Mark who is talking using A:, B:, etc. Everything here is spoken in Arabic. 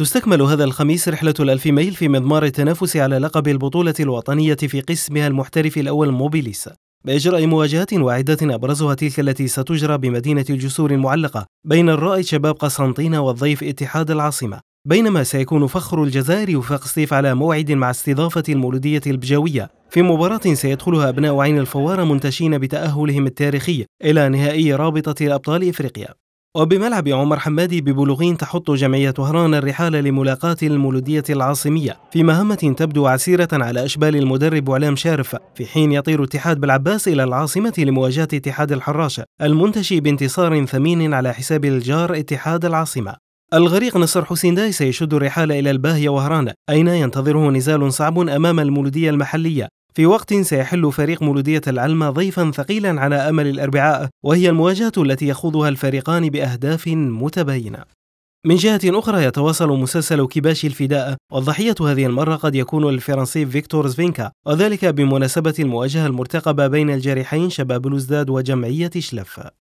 A: تستكمل هذا الخميس رحلة الألف ميل في مضمار التنافس على لقب البطولة الوطنية في قسمها المحترف الأول موبيليس بإجراء مواجهات واعدة أبرزها تلك التي ستجرى بمدينة الجسور المعلقة بين الرائد شباب قسنطينة والضيف اتحاد العاصمة بينما سيكون فخر الجزائر وفاق سيف على موعد مع استضافة المولودية البجاوية في مباراة سيدخلها أبناء عين الفوارة منتشين بتأهلهم التاريخي إلى نهائي رابطة الأبطال إفريقيا وبملعب عمر حمادي ببلوغين تحط جمعية وهران الرحال لملاقاة المولودية العاصمية في مهمة تبدو عسيرة على أشبال المدرب علام شارف في حين يطير اتحاد بالعباس إلى العاصمة لمواجهة اتحاد الحراشة المنتشي بانتصار ثمين على حساب الجار اتحاد العاصمة الغريق نصر حسين داي سيشد الرحال إلى الباهية وهران أين ينتظره نزال صعب أمام المولودية المحلية في وقت سيحل فريق مولودية العلمة ضيفا ثقيلا على أمل الأربعاء وهي المواجهة التي يخوضها الفريقان بأهداف متباينة من جهة أخرى يتواصل مسلسل كباش الفداء والضحية هذه المرة قد يكون الفرنسي فيكتور زفينكا وذلك بمناسبة المواجهة المرتقبة بين الجارحين شباب الوزداد وجمعية شلفة